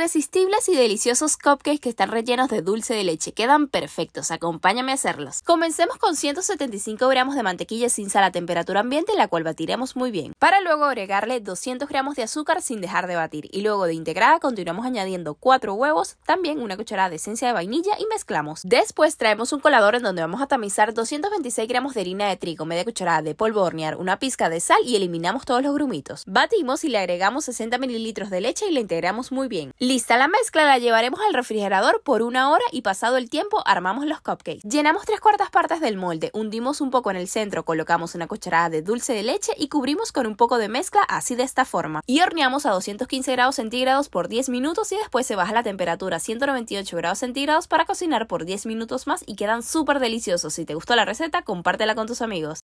Irresistibles y deliciosos cupcakes que están rellenos de dulce de leche. Quedan perfectos, acompáñame a hacerlos. Comencemos con 175 gramos de mantequilla sin sal a temperatura ambiente, la cual batiremos muy bien. Para luego agregarle 200 gramos de azúcar sin dejar de batir. Y luego de integrada continuamos añadiendo 4 huevos, también una cucharada de esencia de vainilla y mezclamos. Después traemos un colador en donde vamos a tamizar 226 gramos de harina de trigo, media cucharada de polvo hornear, una pizca de sal y eliminamos todos los grumitos. Batimos y le agregamos 60 mililitros de leche y la integramos muy bien. Lista la mezcla, la llevaremos al refrigerador por una hora y pasado el tiempo armamos los cupcakes. Llenamos tres cuartas partes del molde, hundimos un poco en el centro, colocamos una cucharada de dulce de leche y cubrimos con un poco de mezcla así de esta forma. Y horneamos a 215 grados centígrados por 10 minutos y después se baja la temperatura a 198 grados centígrados para cocinar por 10 minutos más y quedan súper deliciosos. Si te gustó la receta, compártela con tus amigos.